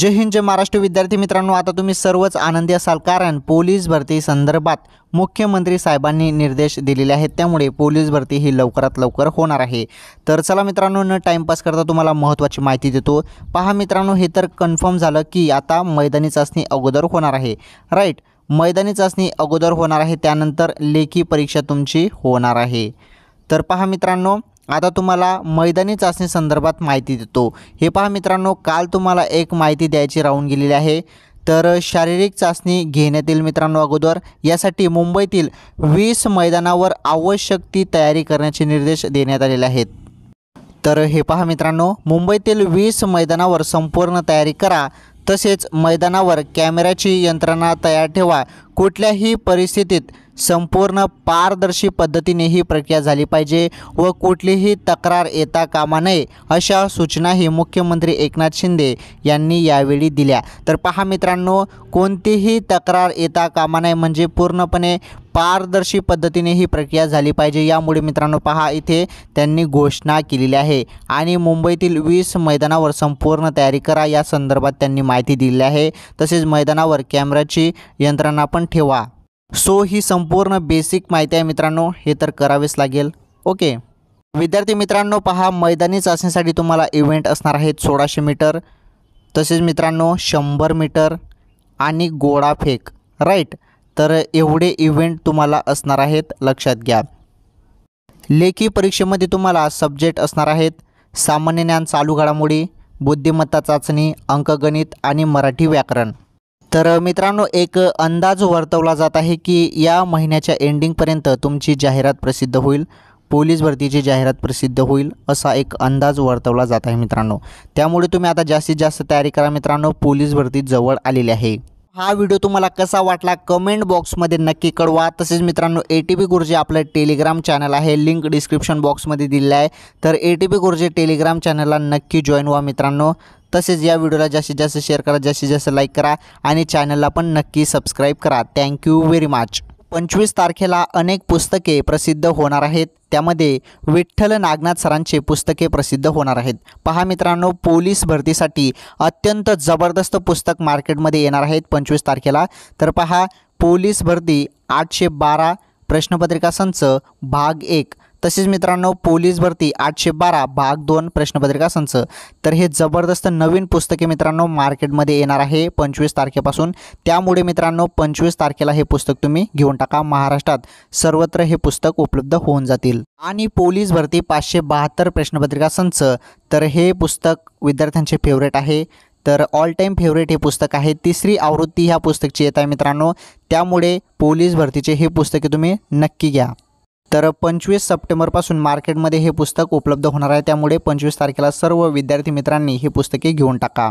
जय हिंद जय महाराष्ट्र विद्यार्थी मित्रांनो आता तुम्ही सर्वच आनंदी असाल कारण पोलीस भरती संदर्भात मुख्यमंत्री साहेबांनी निर्देश दिलेले आहेत त्यामुळे पोलीस भरती ही लवकरात लवकर होणार आहे तर चला मित्रांनो न टाइमपास करता तुम्हाला महत्त्वाची माहिती देतो पहा मित्रांनो हे तर कन्फर्म झालं की आता मैदानी चाचणी अगोदर होणार आहे राईट मैदानी चाचणी अगोदर होणार आहे त्यानंतर लेखी परीक्षा तुमची होणार आहे तर पहा मित्रांनो आता तुम्हाला मैदानी चाचणी संदर्भात माहिती देतो हे पहा मित्रांनो काल तुम्हाला एक माहिती द्यायची राहून गेलेली आहे तर शारीरिक चाचणी घेण्यात येईल मित्रांनो अगोदर यासाठी मुंबईतील वीस मैदानावर आवश्यक ती तयारी करण्याचे निर्देश देण्यात आलेले आहेत तर हे पहा मित्रांनो मुंबईतील वीस मैदानावर संपूर्ण तयारी करा तसेच मैदानावर कॅमेऱ्याची यंत्रणा तयार ठेवा कुठल्याही परिस्थितीत संपूर्ण पारदर्शी पद्धतीने ही प्रक्रिया झाली पाहिजे व कुठलीही तक्रार येता कामा नये अशा सूचनाही मुख्यमंत्री एकनाथ शिंदे यांनी यावेळी दिल्या तर पहा मित्रांनो कोणतीही तक्रार येता कामा नये म्हणजे पूर्णपणे पारदर्शी पद्धतीने ही प्रक्रिया झाली पाहिजे यामुळे मित्रांनो पहा इथे त्यांनी घोषणा केलेली आहे आणि मुंबईतील वीस मैदानावर संपूर्ण तयारी करा या संदर्भात त्यांनी माहिती दिली आहे तसेच मैदानावर कॅमेराची यंत्रणा पण ठेवा सो ही संपूर्ण बेसिक माहिती आहे मित्रांनो हे तर करावेच लागेल ओके विद्यार्थी मित्रांनो पहा मैदानी चाचणीसाठी तुम्हाला इव्हेंट असणार आहेत सोळाशे मीटर तसेच मित्रांनो शंभर मीटर आणि गोळा फेक राईट तर एवढे इव्हेंट तुम्हाला असणार आहेत लक्षात घ्या लेखी परीक्षेमध्ये तुम्हाला सब्जेक्ट असणार आहेत सामान्य ज्ञान चालू घडामोडी बुद्धिमत्ता चाचणी अंकगणित आणि मराठी व्याकरण तर मित्रांनो एक अंदाज वर्तवला जात आहे की या महिन्याच्या एंडिंगपर्यंत तुमची जाहिरात प्रसिद्ध होईल पोलीस भरतीची जाहिरात प्रसिद्ध होईल असा एक अंदाज वर्तवला जात आहे मित्रांनो त्यामुळे तुम्ही आता जास्तीत जास्त तयारी करा मित्रांनो पोलीस भरती जवळ आलेली आहे हा व्हिडिओ तुम्हाला कसा वाटला कमेंट बॉक्समध्ये नक्की कळवा तसेच मित्रांनो ए टी पी गुरुजी आपलं टेलिग्राम चॅनल आहे लिंक डिस्क्रिप्शन बॉक्समध्ये दिलेलं आहे तर A T P Guruji Telegram चॅनलला नक्की जॉईन व्हा मित्रांनो तसेच या व्हिडिओला जास्तीत जास्त शेअर करा जास्तीत जास्त लाईक करा आणि चॅनलला पण नक्की सबस्क्राईब करा थँक्यू व्हेरी मच पंचवीस तारखेला अनेक पुस्तके प्रसिद्ध होणार आहेत त्यामध्ये विठ्ठल नागनाथ सरांचे पुस्तके प्रसिद्ध होणार आहेत पहा मित्रांनो पोलीस भरतीसाठी अत्यंत जबरदस्त पुस्तक मार्केटमध्ये येणार आहेत पंचवीस तारखेला तर पहा पोलीस भरती आठशे बारा प्रश्नपत्रिका संच भाग एक तसेच मित्रांनो पोलीस भरती आठशे बारा भाग दोन प्रश्नपत्रिका संच तर हे जबरदस्त नवीन पुस्तके मित्रांनो मार्केटमध्ये येणार आहे पंचवीस तारखेपासून त्यामुळे मित्रांनो पंचवीस तारखेला हे पुस्तक तुम्ही घेऊन टाका महाराष्ट्रात सर्वत्र हे पुस्तक उपलब्ध होऊन जातील आणि पोलीस भरती पाचशे बहात्तर प्रश्नपत्रिका संच तर हे पुस्तक विद्यार्थ्यांचे फेवरेट आहे तर ऑल टाईम फेवरेट हे पुस्तक आहे तिसरी आवृत्ती ह्या पुस्तकची येत आहे मित्रांनो त्यामुळे पोलीस भरतीचे हे पुस्तके तुम्ही नक्की घ्या तर पंचवीस सप्टेंबरपासून मार्केटमध्ये हे पुस्तक उपलब्ध होणार आहे त्यामुळे पंचवीस तारखेला सर्व विद्यार्थी मित्रांनी हे पुस्तके घेऊन टाका